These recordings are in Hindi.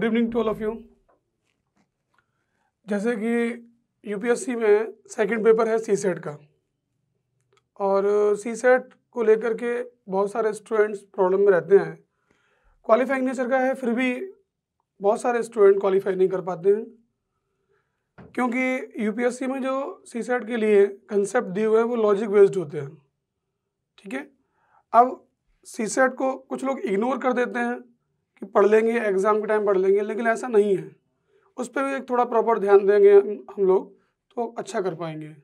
Good evening to all of you जैसे कि यूपीएससी में सेकंड पेपर है सी सेट का और सी uh, सेट को लेकर के बहुत सारे स्टूडेंट्स प्रॉब्लम में रहते हैं क्वालिफाइंग नेचर का है फिर भी बहुत सारे स्टूडेंट क्वालिफाई नहीं कर पाते हैं क्योंकि यूपीएससी में जो सी सेट के लिए कंसेप्ट दिए हुए हैं वो लॉजिक बेस्ड होते हैं ठीक है अब सी सेट को कुछ लोग इग्नोर कर देते हैं कि पढ़ लेंगे एग्ज़ाम के टाइम पढ़ लेंगे लेकिन ऐसा नहीं है उस पर भी एक थोड़ा प्रॉपर ध्यान देंगे हम लोग तो अच्छा कर पाएंगे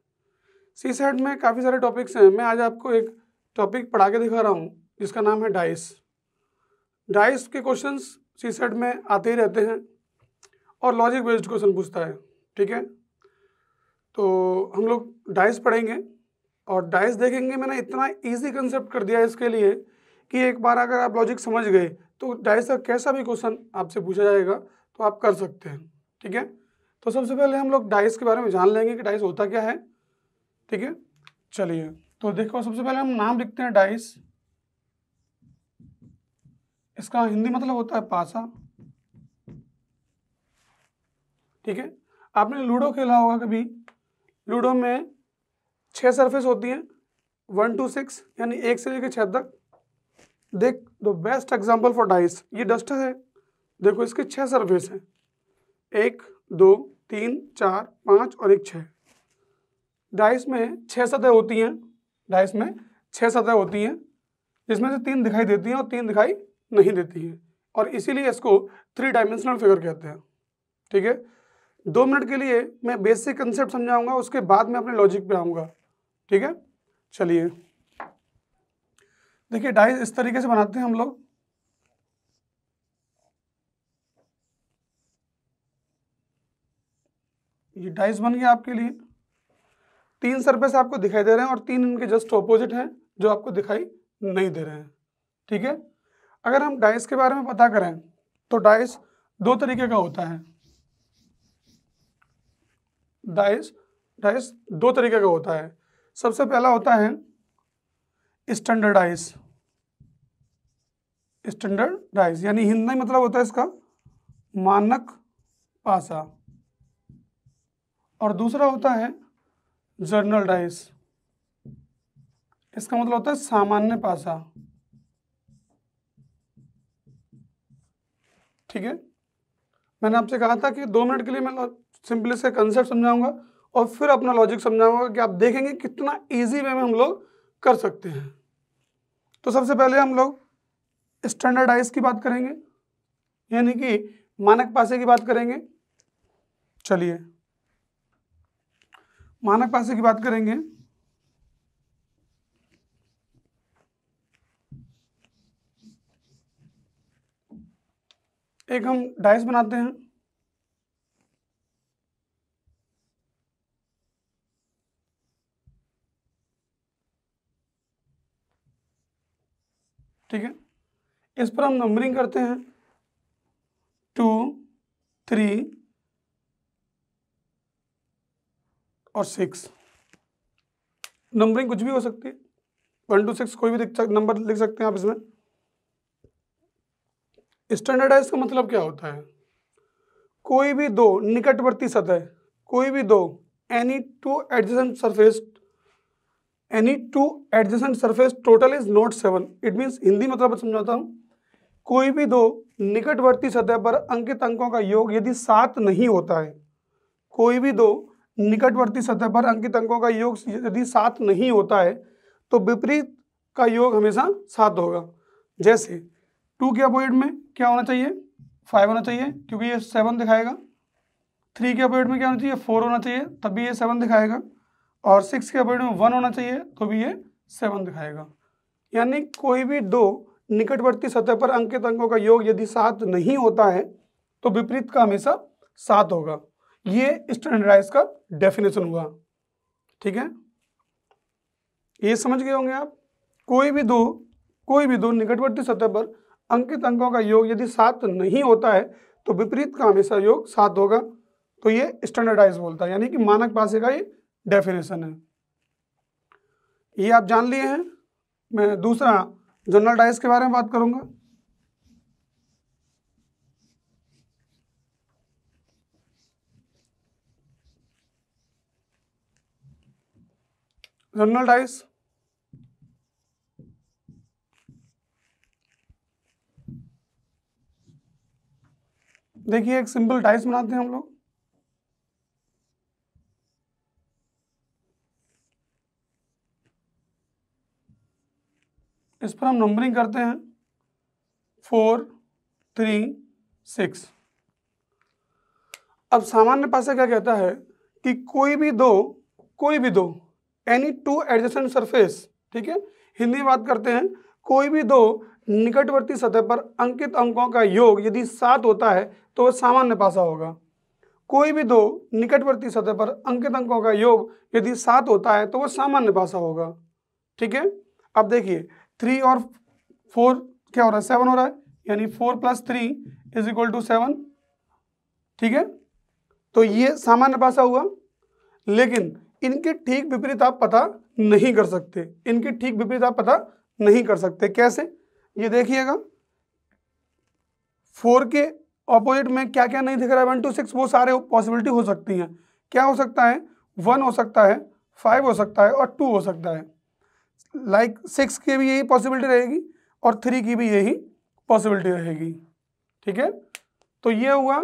सी सेट में काफ़ी सारे टॉपिक्स हैं मैं आज आपको एक टॉपिक पढ़ा के दिखा रहा हूँ जिसका नाम है डाइस डाइस के क्वेश्चन सी सेट में आते ही रहते हैं और लॉजिक बेस्ड क्वेश्चन पूछता है ठीक है तो हम लोग डाइस पढ़ेंगे और डाइस देखेंगे मैंने इतना ईजी कंसेप्ट कर दिया इसके लिए कि एक बार अगर आप लॉजिक समझ गए तो डाइस का कैसा भी क्वेश्चन आपसे पूछा जाएगा तो आप कर सकते हैं ठीक है तो सबसे पहले हम लोग डाइस के बारे में जान लेंगे कि डाइस होता क्या है ठीक है चलिए तो देखो सबसे पहले हम नाम लिखते हैं डाइस इसका हिंदी मतलब होता है पासा ठीक है आपने लूडो खेला होगा कभी लूडो में छह सरफेस होती हैं वन टू सिक्स यानी एक से लेकर छः तक देख the best example for dice ये डस्टर है देखो इसके छः सरफेस हैं एक दो तीन चार पाँच और एक छः डाइस में छः सतह होती हैं डाइस में छः सतह होती हैं जिसमें से तीन दिखाई देती हैं और तीन दिखाई नहीं देती हैं और इसीलिए इसको थ्री डायमेंशनल फिगर कहते हैं ठीक है दो मिनट के लिए मैं बेसिक कंसेप्ट समझाऊंगा उसके बाद मैं अपने लॉजिक पे आऊँगा ठीक है चलिए देखिए डाइस इस तरीके से बनाते हैं हम लोग ये डाइस बन गया आपके लिए तीन सरफेस आपको दिखाई दे रहे हैं और तीन इनके जस्ट ऑपोजिट हैं जो आपको दिखाई नहीं दे रहे हैं ठीक है अगर हम डाइस के बारे में पता करें तो डाइस दो तरीके का होता है डाइस डाइस दो तरीके का होता है सबसे पहला होता है स्टैंडर्डाइज स्टैंडर्डाइज यानी हिंदी मतलब होता है इसका मानक भाषा और दूसरा होता है जर्नल डाइस इसका मतलब होता है सामान्य पासा ठीक है मैंने आपसे कहा था कि दो मिनट के लिए मैं सिंपली से कंसेप्ट समझाऊंगा और फिर अपना लॉजिक समझाऊंगा कि आप देखेंगे कितना इजी वे में हम लोग कर सकते हैं तो सबसे पहले हम लोग स्टैंडर्डाइज की बात करेंगे यानी कि मानक पासे की बात करेंगे चलिए मानक पासे की बात करेंगे एक हम डाइस बनाते हैं इस पर हम नंबरिंग करते हैं टू थ्री और सिक्स नंबरिंग कुछ भी हो सकती है वन टू सिक्स कोई भी नंबर लिख सकते हैं आप इसमें स्टैंडर्डाइज का मतलब क्या होता है कोई भी दो निकटवर्ती सतह कोई भी दो any two adjacent surface any two adjacent surface total is not seven it means Hindi मतलब समझाता हूँ कोई भी दो निकटवर्ती सतह पर अंकित अंकों का योग यदि सात नहीं होता है कोई भी दो निकटवर्ती सतह पर अंकित अंकों का योग यदि सात नहीं होता है तो विपरीत का योग हमेशा सात होगा जैसे टू के अपोजिट में क्या होना चाहिए फाइव होना चाहिए क्योंकि ये सेवन दिखाएगा थ्री के अपोजिट में क्या होना चाहिए फोर होना चाहिए तब भी ये सेवन दिखाएगा और सिक्स के अपोजिट में वन होना चाहिए तो भी ये सेवन दिखाएगा यानी कोई भी दो निकटवर्ती सतह पर अंकित अंकों का योग यदि सात नहीं होता है तो विपरीत का हमेशा सात होगा ये स्टैंडर्डाइज का डेफिनेशन हुआ ठीक है ये समझ गए होंगे आप कोई भी दो कोई भी दो निकटवर्ती सतह पर अंकित अंकों का योग यदि सात नहीं होता है तो विपरीत का हमेशा योग सात होगा तो ये स्टैंडर्डाइज बोलता है यानी कि मानक पासे का ये डेफिनेशन है ये आप जान लिए हैं मैं दूसरा जनरल डाइस के बारे में बात करूंगा जनरल डाइस देखिए एक सिंपल डाइस बनाते हैं हम लोग इस पर हम नंबरिंग करते हैं फोर थ्री सिक्स अब सामान्य पासा क्या कहता है कि कोई भी दो कोई भी दो एनी टू एडजस्टेंट सरफेस ठीक है हिंदी बात करते हैं कोई भी दो निकटवर्ती सतह पर अंकित अंकों का योग यदि सात होता है तो वह सामान्य पासा होगा कोई भी दो निकटवर्ती सतह पर अंकित अंकों का योग यदि सात होता है तो वह सामान्य पासा होगा ठीक है अब देखिए थ्री और फोर क्या हो रहा है सेवन हो रहा है यानी four plus three is equal to seven ठीक है तो ये सामान्य पासा हुआ लेकिन इनके ठीक विपरीत आप पता नहीं कर सकते इनके ठीक विपरीत आप पता नहीं कर सकते कैसे ये देखिएगा फोर के ऑपोजिट में क्या क्या नहीं दिख रहा है वन टू सिक्स वो सारे पॉसिबिलिटी हो सकती हैं क्या हो सकता है वन हो सकता है फाइव हो सकता है और टू हो सकता है लाइक like सिक्स की भी यही पॉसिबिलिटी रहेगी और थ्री की भी यही पॉसिबिलिटी रहेगी ठीक है तो ये हुआ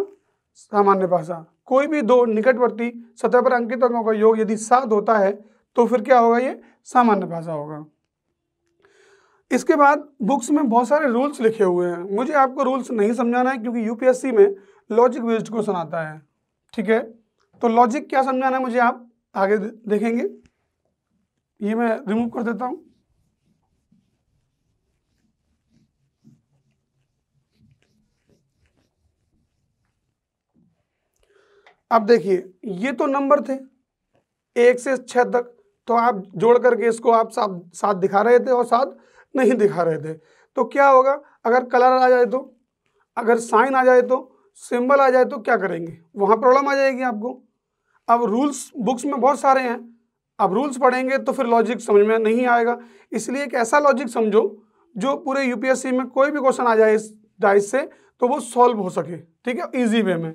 सामान्य भाषा कोई भी दो निकटवर्ती सतह पर अंकित अंकों का योग यदि सात होता है तो फिर क्या होगा ये सामान्य भाषा होगा इसके बाद बुक्स में बहुत सारे रूल्स लिखे हुए हैं मुझे आपको रूल्स नहीं समझाना है क्योंकि यूपीएससी में लॉजिक बेस्ड क्वेश्चन आता है ठीक है तो लॉजिक क्या समझाना है मुझे आप आगे देखेंगे ये मैं रिमूव कर देता हूं अब देखिए ये तो नंबर थे एक से छ तक तो आप जोड़ करके इसको आप साथ साथ दिखा रहे थे और साथ नहीं दिखा रहे थे तो क्या होगा अगर कलर आ जाए तो अगर साइन आ जाए तो सिंबल आ जाए तो क्या करेंगे वहाँ प्रॉब्लम आ जाएगी आपको अब रूल्स बुक्स में बहुत सारे हैं अब रूल्स पढ़ेंगे तो फिर लॉजिक समझ में नहीं आएगा इसलिए एक ऐसा लॉजिक समझो जो पूरे यूपीएससी में कोई भी क्वेश्चन आ जाए इस डाइस से तो वो सॉल्व हो सके ठीक है इजी वे में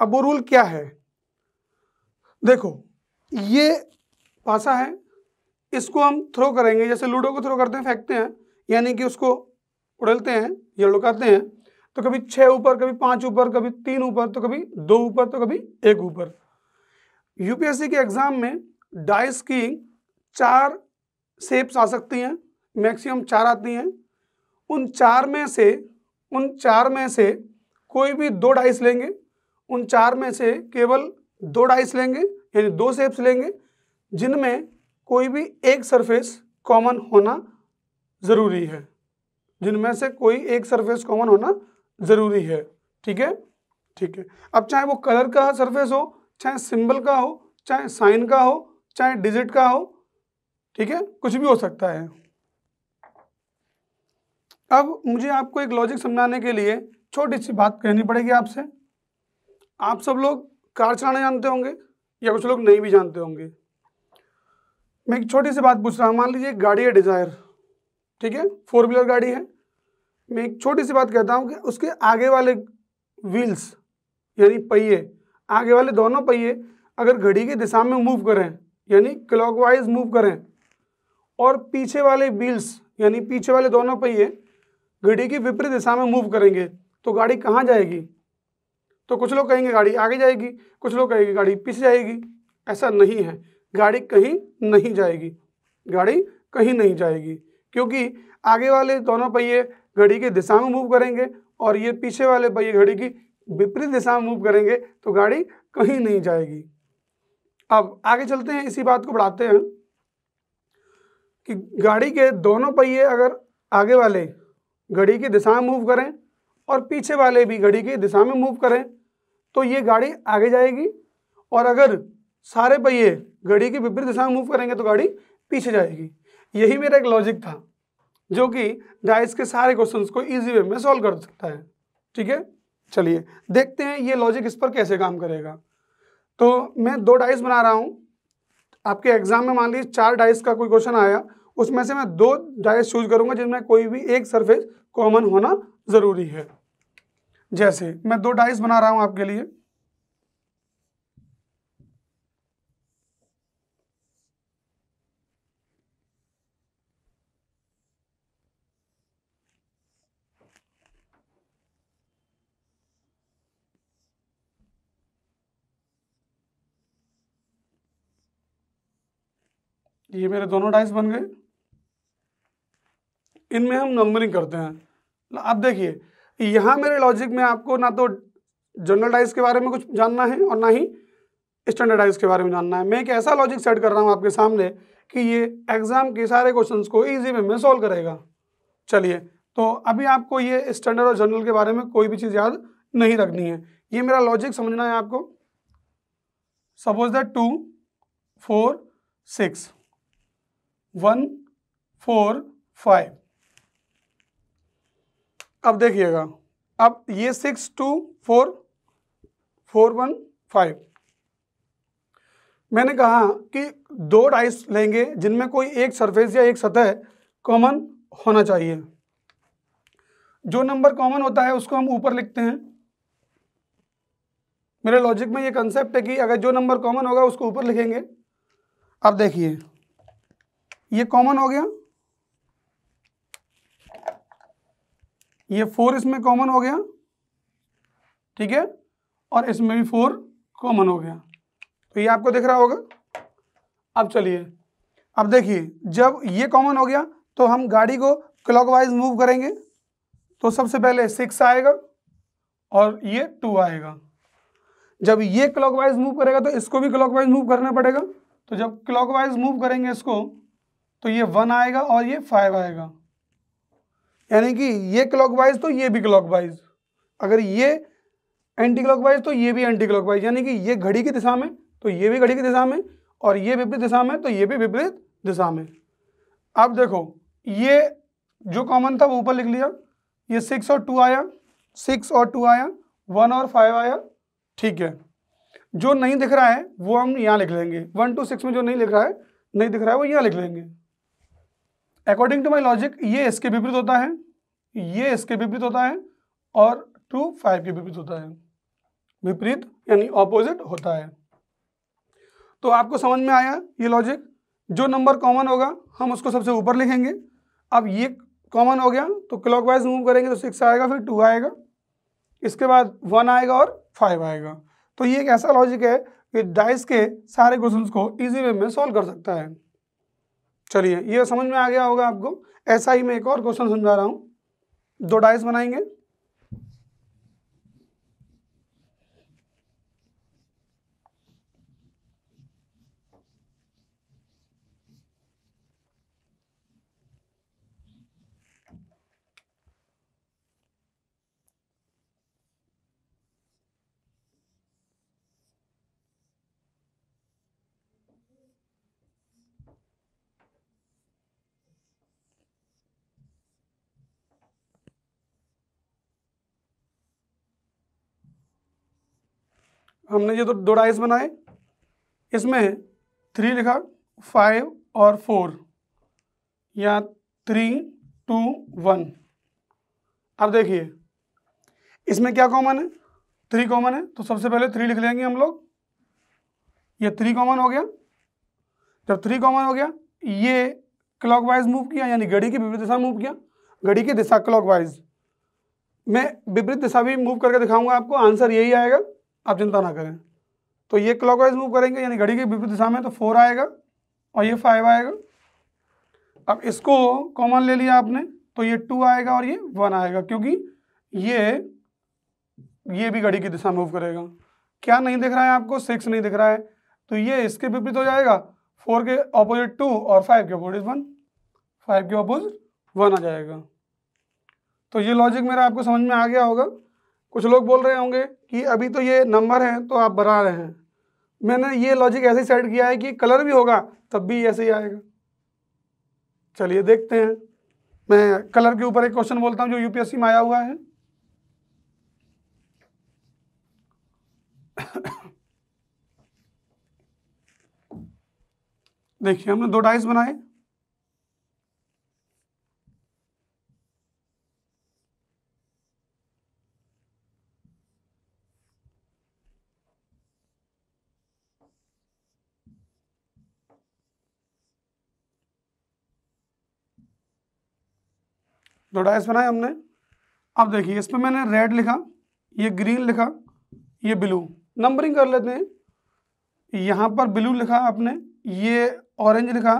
अब वो रूल क्या है देखो ये पासा है इसको हम थ्रो करेंगे जैसे लूडो को थ्रो करते हैं फेंकते हैं यानी कि उसको उड़लते हैं या लुकाते हैं तो कभी छः ऊपर कभी पाँच ऊपर कभी तीन ऊपर तो कभी दो ऊपर तो कभी एक ऊपर यूपीएससी के एग्ज़ाम में डाइस की चार सेप्स आ सकती हैं मैक्सिमम चार आती हैं उन चार में से उन चार में से कोई भी दो डाइस लेंगे उन चार में से केवल दो डाइस लेंगे यानी दो सेप्स लेंगे जिनमें कोई भी एक सरफेस कॉमन होना ज़रूरी है जिनमें से कोई एक सरफेस कॉमन होना ज़रूरी है ठीक है ठीक है अब चाहे वो कलर का सरफेस हो चाहे सिंबल का हो चाहे साइन का हो चाहे डिजिट का हो ठीक है कुछ भी हो सकता है अब मुझे आपको एक लॉजिक समझाने के लिए छोटी सी बात कहनी पड़ेगी आपसे आप सब लोग कार चलाना जानते होंगे या कुछ लोग नहीं भी जानते होंगे मैं एक छोटी सी बात पूछ रहा हूँ मान लीजिए गाड़ी है डिज़ायर ठीक है फोर व्हीलर गाड़ी है मैं एक छोटी सी बात कहता हूँ कि उसके आगे वाले व्हील्स यानी पहिए आगे वाले दोनों पहिए अगर घड़ी की दिशा में मूव करें यानी क्लॉकवाइज मूव करें और पीछे वाले व्हील्स यानी पीछे वाले दोनों पहिए घड़ी की विपरीत दिशा में मूव करेंगे तो गाड़ी कहाँ जाएगी तो कुछ लोग कहेंगे गाड़ी आगे जाएगी कुछ लोग कहेंगे गाड़ी पीछे जाएगी ऐसा नहीं है गाड़ी कहीं नहीं जाएगी गाड़ी कहीं नहीं जाएगी क्योंकि आगे वाले दोनों पहिए घड़ी की दिशा में मूव करेंगे और ये पीछे वाले पहिए घड़ी की विपरीत दिशा में मूव करेंगे तो गाड़ी कहीं नहीं जाएगी अब आगे चलते हैं इसी बात को बढ़ाते हैं कि गाड़ी के दोनों पहिए अगर आगे वाले घड़ी की दिशा में मूव करें और पीछे वाले भी घड़ी की दिशा में मूव करें तो ये गाड़ी आगे जाएगी और अगर सारे पहिए घड़ी की विपरीत दिशा में मूव करेंगे तो गाड़ी पीछे जाएगी यही मेरा एक लॉजिक था जो कि डाइस के सारे क्वेश्चंस को इजी वे में सॉल्व कर सकता है ठीक है चलिए देखते हैं ये लॉजिक इस पर कैसे काम करेगा तो मैं दो डाइस बना रहा हूँ आपके एग्जाम में मान लीजिए चार डाइस का कोई क्वेश्चन आया उसमें से मैं दो डाइस चूज करूँगा जिनमें कोई भी एक सरफेस कॉमन होना ज़रूरी है जैसे मैं दो डाइस बना रहा हूँ आपके लिए ये मेरे दोनों डाइस बन गए इनमें हम नंबरिंग करते हैं अब देखिए यहाँ मेरे लॉजिक में आपको ना तो जनरल डाइस के बारे में कुछ जानना है और ना ही स्टैंडर्ड डाइस के बारे में जानना है मैं एक ऐसा लॉजिक सेट कर रहा हूँ आपके सामने कि ये एग्ज़ाम के सारे क्वेश्चन को ईजी वे में सॉल्व करेगा चलिए तो अभी आपको ये स्टैंडर्ड और जनरल के बारे में कोई भी चीज़ याद नहीं रखनी है ये मेरा लॉजिक समझना है आपको suppose that two four six one four five अब देखिएगा अब ये six two four four one five मैंने कहा कि दो डाइस लेंगे जिनमें कोई एक सरफेस या एक सतह कॉमन होना चाहिए जो नंबर कॉमन होता है उसको हम ऊपर लिखते हैं मेरे लॉजिक में ये कंसेप्ट है कि अगर जो नंबर कॉमन होगा उसको ऊपर लिखेंगे अब देखिए ये कॉमन हो गया ये फोर इसमें कॉमन हो गया ठीक है और इसमें भी फोर कॉमन हो गया तो ये आपको दिख रहा होगा अब चलिए अब देखिए जब ये कॉमन हो गया तो हम गाड़ी को क्लॉकवाइज मूव करेंगे तो सबसे पहले सिक्स आएगा और ये टू आएगा जब ये क्लॉकवाइज मूव करेगा तो इसको भी क्लॉकवाइज मूव करना पड़ेगा तो जब क्लॉकवाइज मूव करेंगे इसको तो ये वन आएगा और ये फाइव आएगा यानी कि ये क्लॉकवाइज तो ये भी क्लॉकवाइज अगर ये एंटी क्लॉकवाइज तो ये भी एंटी क्लॉकवाइज यानी कि ये घड़ी की दिशा में तो ये भी घड़ी की दिशा में और ये विपरीत दिशा में तो ये भी विपरीत दिशा में अब देखो ये जो कॉमन था वो ऊपर लिख लिया ये सिक्स और टू आया सिक्स और टू आया वन और फाइव आया ठीक है जो नहीं दिख रहा है वो हम यहाँ लिख लेंगे वन टू सिक्स में जो नहीं लिख रहा है नहीं दिख रहा है वो यहाँ लिख लेंगे अकॉर्डिंग टू माई लॉजिक ये इसके विपरीत होता है ये इसके विपरीत होता है और टू फाइव के विपरीत होता है विपरीत यानी ऑपोजिट होता है तो आपको समझ में आया ये लॉजिक जो नंबर कॉमन होगा हम उसको सबसे ऊपर लिखेंगे अब ये कॉमन हो गया तो क्लॉकवाइज मूव करेंगे तो सिक्स आएगा फिर टू आएगा इसके बाद वन आएगा और फाइव आएगा तो ये एक ऐसा लॉजिक है कि डाइस के सारे क्वेश्चंस को इजी वे में सॉल्व कर सकता है चलिए ये समझ में आ गया होगा आपको ऐसा ही मैं एक और क्वेश्चन समझा रहा हूँ दो डाइस बनाएंगे हमने ये दो, दो डाइस बनाए इसमें थ्री लिखा फाइव और फोर या थ्री टू वन अब देखिए इसमें क्या कॉमन है थ्री कॉमन है तो सबसे पहले थ्री लिख लेंगे हम लोग ये थ्री कॉमन हो गया जब थ्री कॉमन हो गया ये क्लॉकवाइज मूव किया यानी घड़ी की विपरीत दिशा मूव किया घड़ी की दिशा क्लॉकवाइज मैं विपरीत दिशा भी मूव करके दिखाऊंगा आपको आंसर यही आएगा आप चिंता ना करें तो ये क्लॉकवाइज मूव करेंगे यानी घड़ी की विपरीत दिशा में तो फोर आएगा और ये फाइव आएगा अब इसको कॉमन ले लिया आपने तो ये टू आएगा और ये वन आएगा क्योंकि ये ये भी घड़ी की दिशा मूव करेगा क्या नहीं दिख रहा है आपको सिक्स नहीं दिख रहा है तो ये इसके विपरीत हो जाएगा फोर के अपोजिट टू और फाइव के अपोजिट वन फाइव के अपोजिट वन आ जाएगा तो ये लॉजिक मेरा आपको समझ में आ गया होगा कुछ लोग बोल रहे होंगे कि अभी तो ये नंबर हैं तो आप बना रहे हैं मैंने ये लॉजिक ऐसे सेट किया है कि कलर भी होगा तब भी ऐसे ही आएगा चलिए देखते हैं मैं कलर के ऊपर एक क्वेश्चन बोलता हूँ जो यूपीएससी में आया हुआ है देखिए हमने दो डाइस बनाए दो डाइस बनाए हमने अब देखिए इसमें मैंने रेड लिखा ये ग्रीन लिखा ये ब्लू नंबरिंग कर लेते हैं यहाँ पर ब्लू लिखा आपने ये ऑरेंज लिखा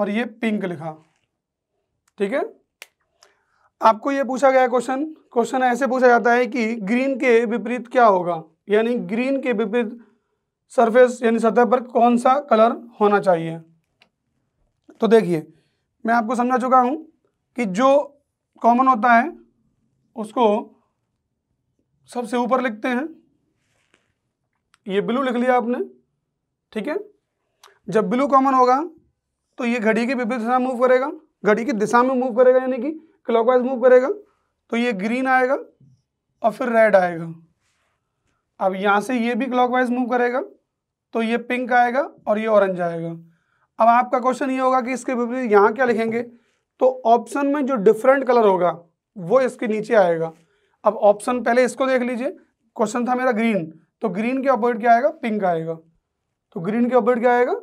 और ये पिंक लिखा ठीक है आपको ये पूछा गया क्वेश्चन क्वेश्चन ऐसे पूछा जाता है कि ग्रीन के विपरीत क्या होगा यानी ग्रीन के विपरीत सरफेस यानी सतह पर कौन सा कलर होना चाहिए तो देखिए मैं आपको समझा चुका हूँ कि जो कॉमन होता है उसको सबसे ऊपर लिखते हैं ये ब्लू लिख लिया आपने ठीक है जब ब्लू कॉमन होगा तो ये घड़ी की विपरीत दिशा मूव करेगा घड़ी की दिशा में मूव करेगा यानी कि क्लॉकवाइज मूव करेगा तो ये ग्रीन आएगा और फिर रेड आएगा अब यहाँ से ये भी क्लॉकवाइज मूव करेगा तो ये पिंक आएगा और ये ऑरेंज आएगा अब आपका क्वेश्चन ये होगा कि इसके विपरीत यहाँ क्या लिखेंगे तो ऑप्शन में जो डिफरेंट कलर होगा वो इसके नीचे आएगा अब ऑप्शन पहले इसको देख लीजिए क्वेश्चन था मेरा ग्रीन तो ग्रीन के ऑपोजिट क्या आएगा पिंक आएगा तो ग्रीन के ऑपोजिट क्या आएगा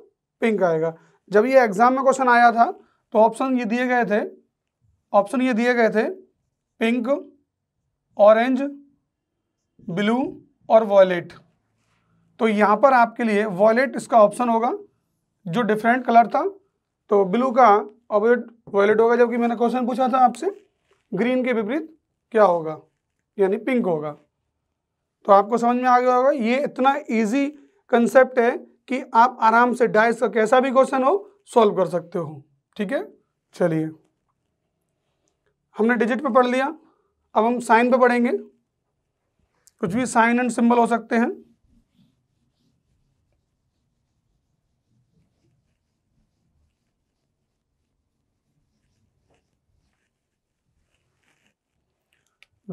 पिंक आएगा जब ये एग्जाम में क्वेश्चन आया था तो ऑप्शन ये दिए गए थे ऑप्शन ये दिए गए थे पिंक ऑरेंज ब्लू और वॉयलेट तो यहाँ पर आपके लिए वॉयलेट इसका ऑप्शन होगा जो डिफरेंट कलर था तो ब्लू का ऑपोजिट वॉयलेट होगा जबकि मैंने क्वेश्चन पूछा था आपसे ग्रीन के विपरीत क्या होगा यानी पिंक होगा तो आपको समझ में आ गया होगा ये इतना इजी कंसेप्ट है कि आप आराम से डाइस का कैसा भी क्वेश्चन हो सॉल्व कर सकते हो ठीक है चलिए हमने डिजिट पे पढ़ लिया अब हम साइन पे पढ़ेंगे कुछ भी साइन एंड सिंबल हो सकते हैं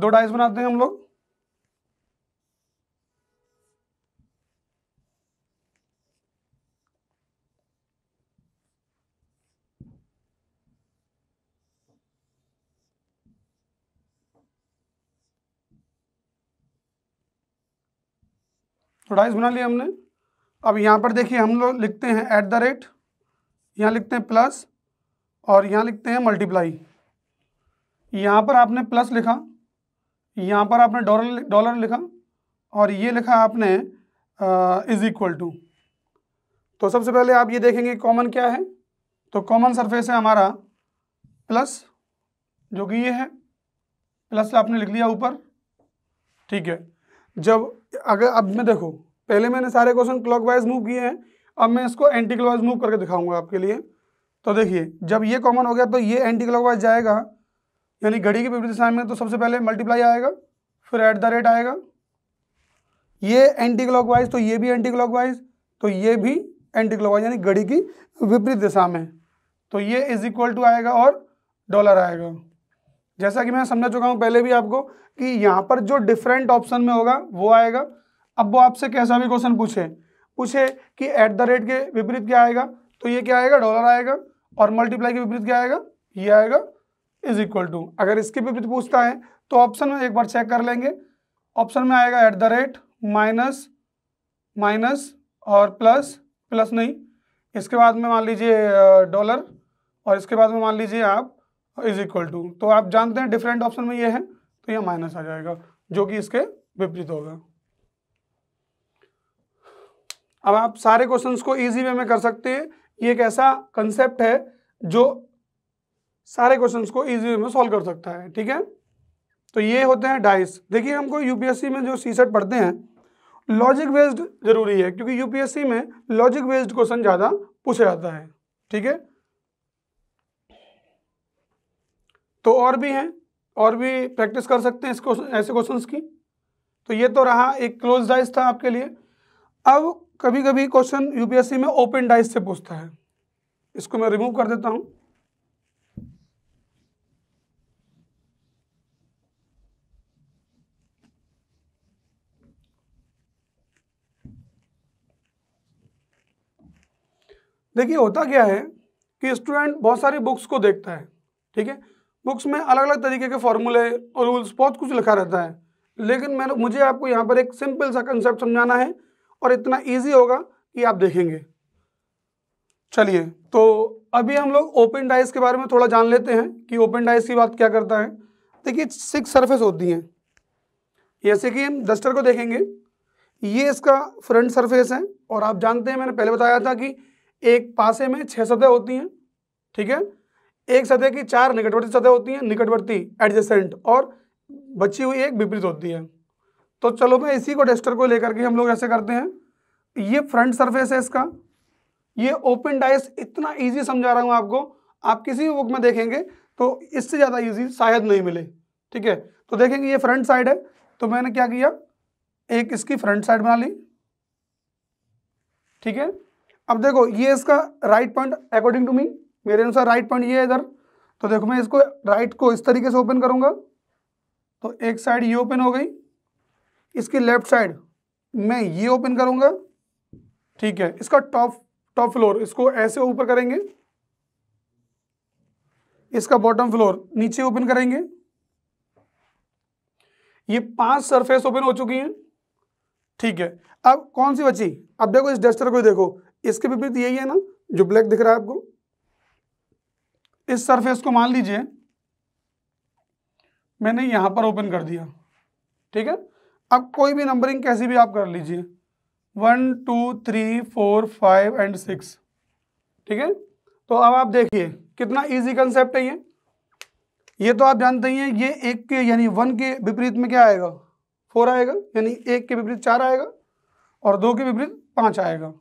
दो डाइस बनाते हैं हम लोग तो डाइस बना लिया हमने अब यहाँ पर देखिए हम लोग लिखते हैं ऐट द रेट यहाँ लिखते हैं प्लस और यहाँ लिखते हैं मल्टीप्लाई यहाँ पर आपने प्लस लिखा यहाँ पर आपने डॉलर डॉलर लिखा और ये लिखा आपने इज इक्वल टू तो सबसे पहले आप ये देखेंगे कॉमन क्या है तो कॉमन सरफेस है हमारा प्लस जो कि ये है प्लस आपने लिख लिया ऊपर ठीक है जब अगर अब मैं देखो पहले मैंने सारे क्वेश्चन क्लॉकवाइज मूव किए हैं अब मैं इसको एंटी क्लॉकवाइज मूव करके दिखाऊंगा आपके लिए तो देखिए जब ये कॉमन हो गया तो ये एंटी क्लॉकवाइज जाएगा यानी घड़ी की विपरीत दिशा में तो सबसे पहले मल्टीप्लाई आएगा फिर एट द रेट आएगा ये एंटी क्लॉकवाइज तो ये भी एंटी क्लॉकवाइज तो ये भी एंटी क्लॉकवाइज यानी घड़ी की विपरीत दिशा में तो ये इज इक्वल टू आएगा और डॉलर आएगा जैसा कि मैं समझा चुका हूँ पहले भी आपको कि यहाँ पर जो डिफरेंट ऑप्शन में होगा वो आएगा अब वो आपसे कैसा भी क्वेश्चन पूछे पूछे कि एट द रेट के विपरीत क्या आएगा तो ये क्या आएगा डॉलर आएगा और मल्टीप्लाई के विपरीत क्या आएगा ये आएगा इज इक्वल टू अगर इसके विपरीत पूछता है तो ऑप्शन में एक बार चेक कर लेंगे ऑप्शन में आएगा at the rate minus minus और प्लस प्लस नहीं इसके बाद में मान लीजिए डॉलर और इसके बाद में मान लीजिए आप इज इक्वल टू तो आप जानते हैं डिफरेंट ऑप्शन में ये है तो यह माइनस आ जाएगा जो कि इसके विपरीत होगा अब आप सारे क्वेश्चंस को इजी वे में कर सकते हैं ये एक ऐसा कंसेप्ट है जो सारे क्वेश्चन को ईजी वे में सॉल्व कर सकता है ठीक है तो ये होते हैं डाइस देखिए हमको यूपीएससी में जो सी सेट पढ़ते हैं लॉजिक बेस्ड जरूरी है क्योंकि यूपीएससी में लॉजिक बेस्ड क्वेश्चन ज़्यादा पूछा जाता है ठीक है तो और भी हैं और भी प्रैक्टिस कर सकते हैं इसको ऐसे क्वेश्चंस की तो ये तो रहा एक क्लोज डाइस था आपके लिए अब कभी कभी क्वेश्चन यूपीएससी में ओपन डाइस से पूछता है इसको मैं रिमूव कर देता हूँ देखिए होता क्या है कि स्टूडेंट बहुत सारी बुक्स को देखता है ठीक है बुक्स में अलग अलग तरीके के फॉर्मूले और रूल्स बहुत कुछ लिखा रहता है लेकिन मैंने मुझे आपको यहाँ पर एक सिंपल सा कंसेप्ट समझाना है और इतना ईजी होगा कि आप देखेंगे चलिए तो अभी हम लोग ओपन डाइस के बारे में थोड़ा जान लेते हैं कि ओपन डाइस की बात क्या करता है देखिए सिक्स सरफेस होती हैं जैसे कि हम डस्टर को देखेंगे ये इसका फ्रंट सरफेस है और आप जानते हैं मैंने पहले बताया था कि एक पासे में छह सतह होती हैं ठीक है एक सतह की चार निकटवर्ती सतह होती हैं निकटवर्ती एडजेसेंट और बची हुई एक विपरीत होती है तो चलो मैं इसी को डस्टर को लेकर के हम लोग ऐसे करते हैं ये फ्रंट सरफेस है इसका ये ओपन डाइस इतना इजी समझा रहा हूँ आपको आप किसी भी बुक में देखेंगे तो इससे ज़्यादा इजी शायद नहीं मिले ठीक है तो देखेंगे ये फ्रंट साइड है तो मैंने क्या किया एक इसकी फ्रंट साइड बना ली ठीक है अब देखो ये इसका right point according to me मेरे अनुसार राइट पॉइंट ये है इधर तो देखो मैं इसको राइट को इस तरीके से ओपन करूंगा तो एक साइड ये ओपन हो गई इसकी लेफ्ट साइड मैं ये ओपन करूंगा ठीक है इसका टॉप टॉप फ्लोर इसको ऐसे ऊपर करेंगे इसका बॉटम फ्लोर नीचे ओपन करेंगे ये पांच सरफेस ओपन हो चुकी हैं ठीक है अब कौन सी बची अब देखो इस डस्टर को देखो इसके विपरीत यही है ना जो ब्लैक दिख रहा है आपको इस सरफेस को मान लीजिए मैंने यहां पर ओपन कर दिया ठीक है अब कोई भी नंबरिंग कैसी भी आप कर लीजिए one two three four five and six ठीक है तो अब आप देखिए कितना इजी कंसेप्ट है ये ये तो आप जानते ही हैं ये एक के यानी वन के विपरीत में क्या आएगा फोर आएगा यानी एक के विपरीत चार आएगा और दो के विपरीत पाँच आएगा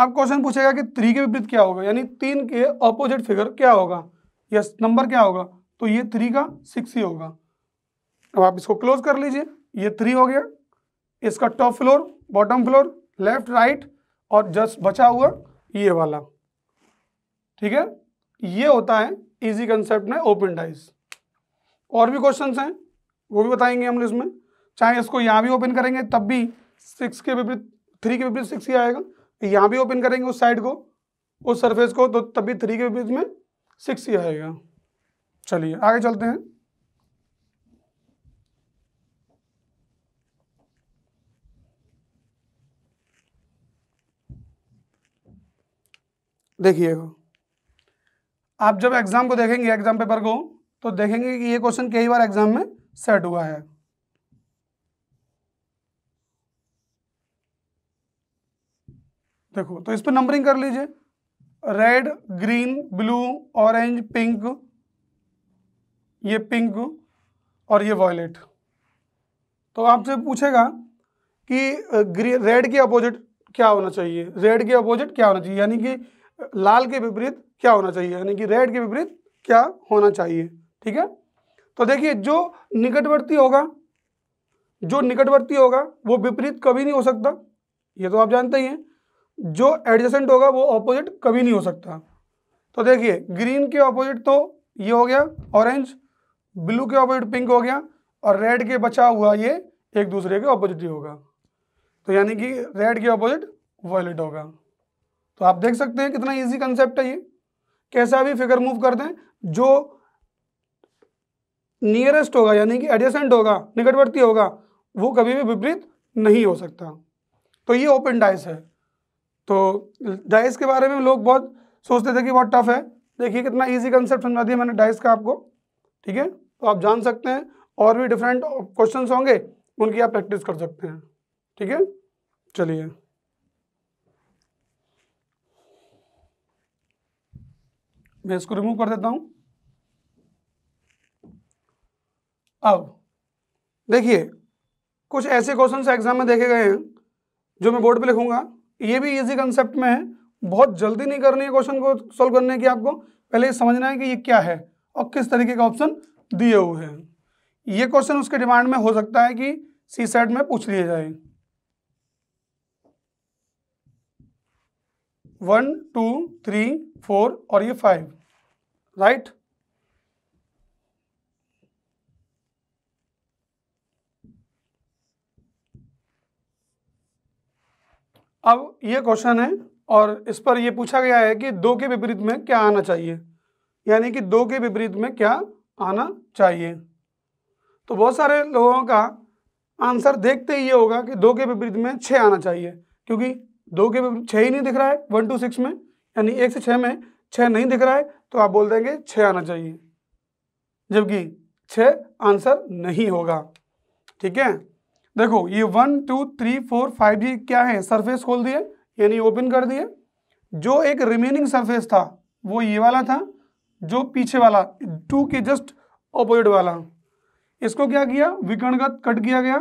अब क्वेश्चन पूछेगा कि थ्री के विपरीत क्या होगा यानी तीन के अपोजिट फिगर क्या होगा यस नंबर क्या होगा तो ये थ्री का सिक्स ही होगा अब आप इसको क्लोज कर लीजिए ये थ्री हो गया इसका top floor bottom floor left right और जस्ट बचा हुआ ये वाला ठीक है ये होता है इजी कंसेप्ट में ओपन डाइस और भी क्वेश्चन हैं वो भी बताएंगे हम इसमें चाहे इसको यहाँ भी ओपन करेंगे तब भी सिक्स के विपरीत थ्री के विपरीत सिक्स ही आएगा यहाँ भी ओपन करेंगे उस साइड को उस सरफेस को तो तब भी थ्री के बीच में सिक्स ही आएगा चलिए आगे चलते हैं देखिएगा आप जब एग्जाम को देखेंगे एग्जाम पेपर को तो देखेंगे कि ये क्वेश्चन कई बार एग्जाम में सेट हुआ है देखो तो इस पर नंबरिंग कर लीजिए red green blue orange pink ये पिंक और ये वॉयलेट तो आपसे पूछेगा कि रेड के अपोजिट क्या होना चाहिए रेड के अपोजिट क्या होना चाहिए यानी कि लाल के विपरीत क्या होना चाहिए यानी कि रेड के विपरीत क्या होना चाहिए ठीक है तो देखिए जो निकटवर्ती होगा जो निकटवर्ती होगा वो विपरीत कभी नहीं हो सकता ये तो आप जानते ही हैं जो एडजेसेंट होगा वो ऑपोजिट कभी नहीं हो सकता तो देखिए ग्रीन के ऑपोजिट तो ये हो गया ऑरेंज ब्लू के ऑपोजिट पिंक हो गया और रेड के बचा हुआ ये एक दूसरे के ऑपोजिट ही होगा तो यानी कि रेड के ऑपोजिट वॉयलेट होगा तो आप देख सकते हैं कितना इजी कंसेप्ट है ये कैसा भी फिगर मूव कर दें जो नियरेस्ट होगा यानी कि एडजेसेंट होगा निकटवर्ती होगा वो कभी भी विपरीत नहीं हो सकता तो ये ओपन डाइस है तो डाइस के बारे में लोग बहुत सोचते थे कि बहुत टफ है देखिए कितना इजी कंसेप्ट समझा दिया मैंने डाइस का आपको ठीक है तो आप जान सकते हैं और भी डिफरेंट क्वेश्चंस होंगे उनकी आप प्रैक्टिस कर सकते हैं ठीक है चलिए मैं इसको रिमूव कर देता हूँ अब देखिए कुछ ऐसे क्वेश्चन एग्जाम में देखे गए हैं जो मैं बोर्ड पे लिखूंगा ये भी इजी कंसेप्ट में है बहुत जल्दी नहीं करनी है क्वेश्चन को सोल्व करने की आपको पहले समझना है कि ये क्या है और किस तरीके का ऑप्शन दिए हुए हैं ये क्वेश्चन उसके डिमांड में हो सकता है कि सी सेट में पूछ लिए जाए वन टू थ्री फोर और ये फाइव राइट right? अब ये क्वेश्चन है और इस पर यह पूछा गया है कि दो के विपरीत में क्या आना चाहिए यानी कि दो के विपरीत में क्या आना चाहिए तो बहुत सारे लोगों का आंसर देखते ही ये होगा कि दो के विपरीत में छः आना चाहिए क्योंकि दो के विपरीत छः ही नहीं दिख रहा है वन टू सिक्स में यानी एक से छः में छः नहीं दिख रहा है तो आप बोल देंगे छः आना चाहिए जबकि छः आंसर नहीं होगा ठीक है देखो ये one two three four five जी क्या है सरफेस खोल दिए यानी ओपन कर दिए जो एक रिमेनिंग सरफेस था वो ये वाला था जो पीछे वाला टू के जस्ट ऑपोजिट वाला इसको क्या किया विकर्णगत कट किया गया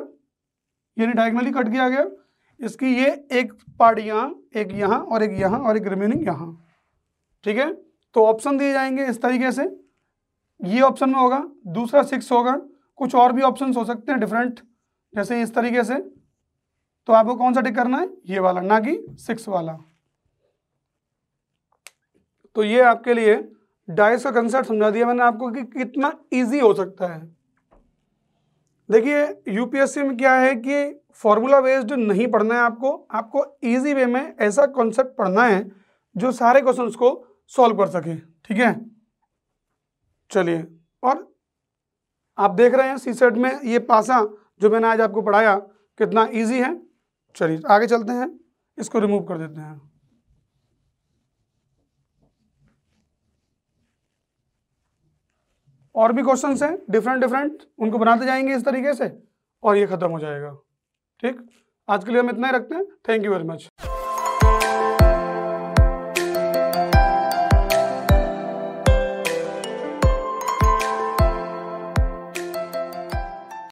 यानी डायगनली कट किया गया इसकी ये एक पार्ट यहाँ एक यहाँ और एक यहाँ और एक रिमेनिंग यहाँ ठीक है तो ऑप्शन दिए जाएंगे इस तरीके से ये ऑप्शन में होगा दूसरा सिक्स होगा कुछ और भी ऑप्शन हो सकते हैं डिफरेंट जैसे इस तरीके से तो आपको कौन सा टिक करना है ये वाला ना कि सिक्स वाला तो ये आपके लिए डाइस का कंसेप्ट समझा दिया मैंने आपको कि कितना इजी हो सकता है देखिए यूपीएससी में क्या है कि फॉर्मूला बेस्ड नहीं पढ़ना है आपको आपको इजी वे में ऐसा कॉन्सेप्ट पढ़ना है जो सारे क्वेश्चन को सॉल्व कर सके ठीक है चलिए और आप देख रहे हैं सी सेट में ये पासा जो मैंने आज आपको पढ़ाया कितना ईजी है चलिए आगे चलते हैं इसको रिमूव कर देते हैं और भी क्वेश्चंस हैं डिफरेंट डिफरेंट उनको बनाते जाएंगे इस तरीके से और ये ख़त्म हो जाएगा ठीक आज के लिए हम इतना ही रखते हैं थैंक यू वेरी मच